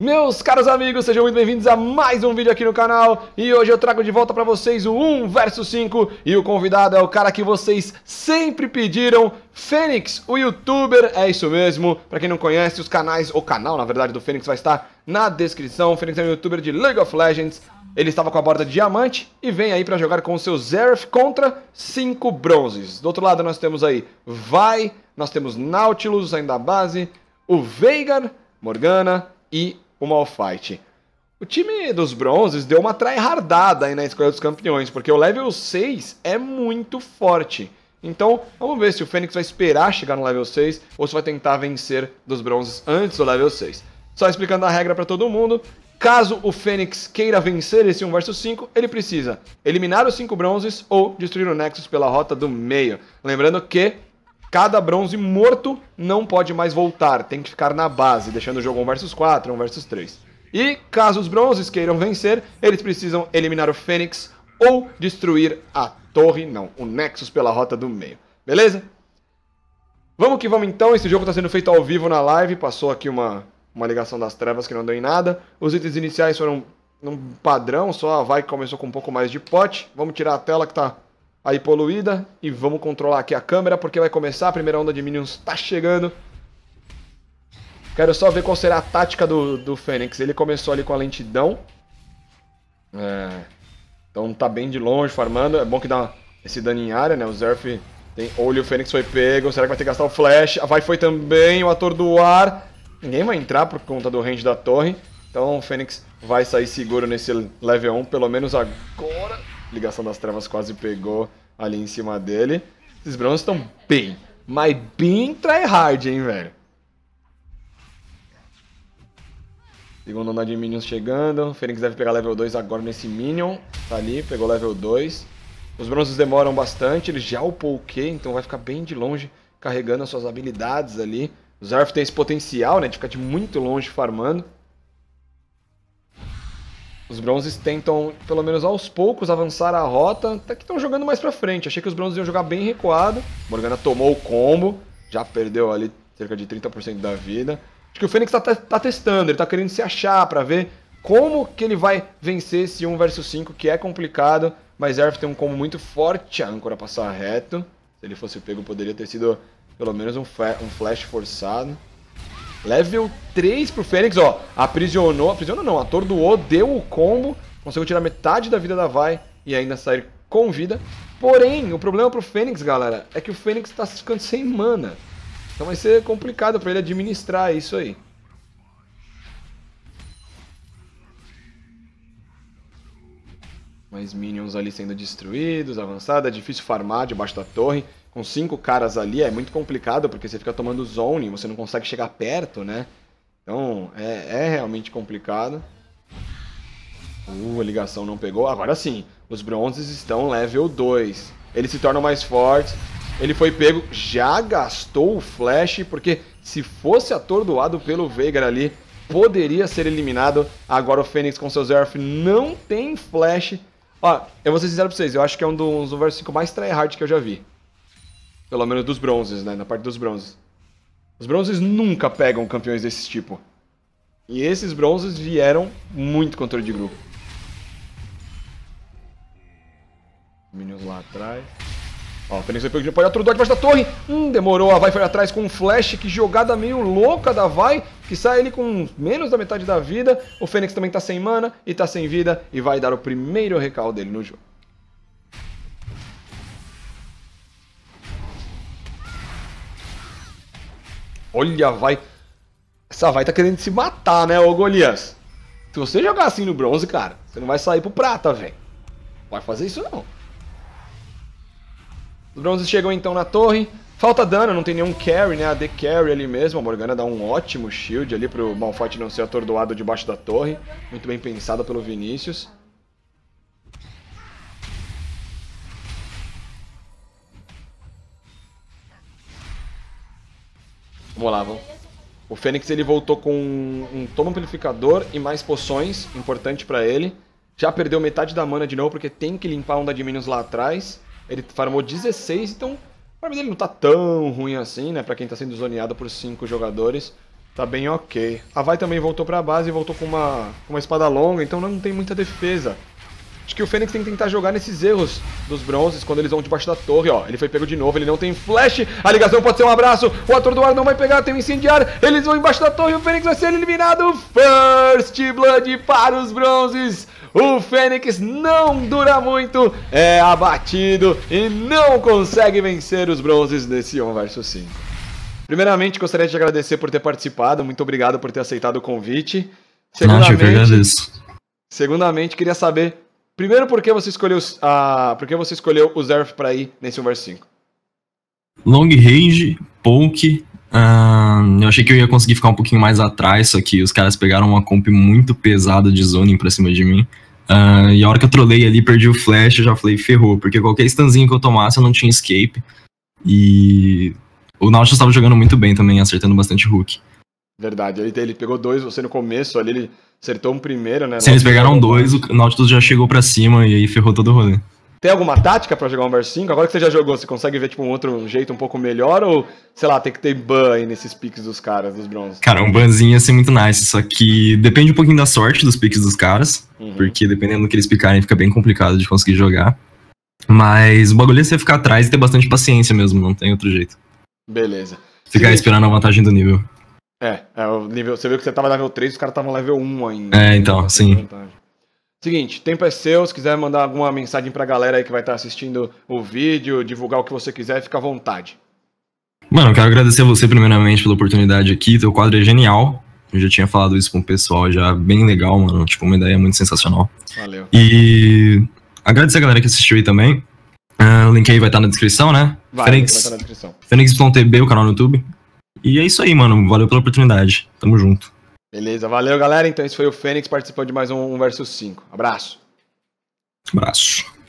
Meus caros amigos, sejam muito bem-vindos a mais um vídeo aqui no canal E hoje eu trago de volta pra vocês o 1 vs 5 E o convidado é o cara que vocês sempre pediram Fênix, o youtuber, é isso mesmo Pra quem não conhece, os canais, o canal na verdade do Fênix vai estar na descrição o Fênix é um youtuber de League of Legends Ele estava com a borda de diamante E vem aí pra jogar com o seu Zeref contra 5 bronzes Do outro lado nós temos aí Vai Nós temos Nautilus ainda a base O Veigar, Morgana e o Malfight. O time dos bronzes deu uma tryhardada aí na escolha dos campeões, porque o level 6 é muito forte. Então, vamos ver se o Fênix vai esperar chegar no level 6 ou se vai tentar vencer dos bronzes antes do level 6. Só explicando a regra para todo mundo, Caso o Fênix queira vencer esse 1 vs 5, ele precisa eliminar os 5 bronzes ou destruir o Nexus pela rota do meio. Lembrando que Cada bronze morto não pode mais voltar, tem que ficar na base, deixando o jogo 1 versus 4, 1 versus 3. E caso os bronzes queiram vencer, eles precisam eliminar o Fênix ou destruir a torre, não, o Nexus pela rota do meio. Beleza? Vamos que vamos então, esse jogo está sendo feito ao vivo na live, passou aqui uma, uma ligação das trevas que não deu em nada. Os itens iniciais foram num padrão, só a vai começou com um pouco mais de pote. Vamos tirar a tela que está aí poluída. E vamos controlar aqui a câmera, porque vai começar a primeira onda de Minions, tá chegando. Quero só ver qual será a tática do, do Fênix. Ele começou ali com a lentidão. É, então tá bem de longe farmando. É bom que dá esse dano em área, né? O Zerf tem olho, o Fênix foi pego. Será que vai ter que gastar o flash? Vai foi também o ar. Ninguém vai entrar por conta do range da torre. Então o Fênix vai sair seguro nesse level 1, pelo menos agora. Ligação das Trevas quase pegou ali em cima dele. Esses Browns estão bem, mas bem tryhard, hein, velho. Segundo andar de Minions chegando. O Fênix deve pegar level 2 agora nesse Minion. Tá ali, pegou level 2. Os bronzes demoram bastante, ele já upou o Q, então vai ficar bem de longe carregando as suas habilidades ali. O Zarf tem esse potencial, né, de ficar de muito longe farmando. Os bronzes tentam, pelo menos aos poucos, avançar a rota, até que estão jogando mais pra frente. Achei que os bronzes iam jogar bem recuado. Morgana tomou o combo, já perdeu ali cerca de 30% da vida. Acho que o Fênix tá, tá, testando, ele tá querendo se achar para ver como que ele vai vencer esse 1 versus 5, que é complicado, mas Earth tem um combo muito forte, a âncora passar reto. Se ele fosse pego, poderia ter sido pelo menos um, um flash forçado. Level 3 pro Fênix, ó. Aprisionou, aprisionou não, atordoou, deu o combo. Conseguiu tirar metade da vida da Vai e ainda sair com vida. Porém, o problema pro Fênix, galera, é que o Fênix tá ficando sem mana. Então vai ser complicado para ele administrar isso aí. Mais minions ali sendo destruídos, avançada, é difícil farmar debaixo da torre com cinco caras ali é muito complicado porque você fica tomando zone, você não consegue chegar perto, né? Então é, é realmente complicado. Uh, a ligação não pegou. Agora sim, os bronzes estão level 2. Eles se tornam mais fortes. Ele foi pego, já gastou o flash, porque se fosse atordoado pelo Veigar ali, poderia ser eliminado. Agora o Fênix com seus Zerf não tem flash. Ó, eu vou ser sincero pra vocês, eu acho que é um dos 1 5 mais tryhard que eu já vi. Pelo menos dos bronzes, né? Na parte dos bronzes. Os bronzes nunca pegam campeões desse tipo. E esses bronzes vieram muito controle de grupo. Minions lá atrás. Ó, o Fênix foi pego de apoio. Outro debaixo da torre. Hum, demorou. A Vai foi atrás com um flash. Que jogada meio louca da Vai. Que sai ele com menos da metade da vida. O Fênix também tá sem mana e tá sem vida. E vai dar o primeiro recal dele no jogo. Olha, vai. Essa vai tá querendo se matar, né, ô Golias? Se você jogar assim no bronze, cara, você não vai sair pro prata, velho. Vai fazer isso não. Os bronzes chegam então na torre. Falta dano, não tem nenhum carry, né? de carry ali mesmo. A Morgana dá um ótimo shield ali pro Malphite não ser atordoado debaixo da torre. Muito bem pensada pelo Vinícius. vamos. O Fênix ele voltou com um, um tomo amplificador e mais poções, importante para ele. Já perdeu metade da mana de novo, porque tem que limpar um da de Minions lá atrás. Ele farmou 16, então o farm dele não tá tão ruim assim, né? Pra quem tá sendo zoneado por 5 jogadores, tá bem ok. A Vai também voltou pra base e voltou com uma, uma espada longa, então não tem muita defesa. Acho que o Fênix tem que tentar jogar nesses erros dos bronzes quando eles vão debaixo da torre, ó. Ele foi pego de novo, ele não tem flash. A ligação pode ser um abraço. O atordoar não vai pegar, tem um incendiar. Eles vão embaixo da torre, o Fênix vai ser eliminado. First Blood para os bronzes. O Fênix não dura muito, é abatido e não consegue vencer os bronzes nesse 1 vs 5. Primeiramente, gostaria de agradecer por ter participado, muito obrigado por ter aceitado o convite. Segundamente, Não, eu que agradeço. Segundamente, queria saber Primeiro, por que você escolheu, a, por que você escolheu o Zerf para ir nesse 1 vs 5? Long range, punk Uh, eu achei que eu ia conseguir ficar um pouquinho mais atrás, só que os caras pegaram uma comp muito pesada de zoning pra cima de mim. Uh, e a hora que eu trolei ali, perdi o flash, eu já falei, ferrou, porque qualquer stanzinho que eu tomasse eu não tinha escape. E o Nautilus estava jogando muito bem também, acertando bastante hook. Verdade, ele, ele pegou dois, você no começo ali, ele acertou um primeiro, né? Se eles pegaram dois, o Nautilus já chegou para cima e aí ferrou todo o rolê. Tem alguma tática para jogar um versus 5? Agora que você já jogou, você consegue ver tipo um outro jeito um pouco melhor ou, sei lá, tem que ter ban aí nesses picks dos caras, dos bronzes? Cara, um banzinho ia assim, ser muito nice, só que depende um pouquinho da sorte dos picks dos caras, uhum. porque dependendo do que eles picarem fica bem complicado de conseguir jogar. Mas o bagulho é você ficar atrás e ter bastante paciência mesmo, não tem outro jeito. Beleza. Ficar Sim. esperando a vantagem do nível. É, é o nível, você viu que você tava level 3 os caras estavam level 1 ainda. É, então, sim. Seguinte, tempo é seu, se quiser mandar alguma mensagem pra galera aí que vai estar tá assistindo o vídeo, divulgar o que você quiser, fica à vontade. Mano, eu quero agradecer a você primeiramente pela oportunidade aqui, teu quadro é genial. Eu já tinha falado isso com o pessoal, já bem legal, mano. Tipo, uma ideia muito sensacional. Valeu. E agradecer a galera que assistiu aí também. Uh, o link aí vai estar tá na descrição, né? Vai, Fênix, vai estar tá na descrição. Fênix.tb, o canal no YouTube. E é isso aí, mano. Valeu pela oportunidade. Tamo junto. Beleza, valeu galera. Então esse foi o Fênix participando de mais um 1 vs 5. Abraço. Abraço.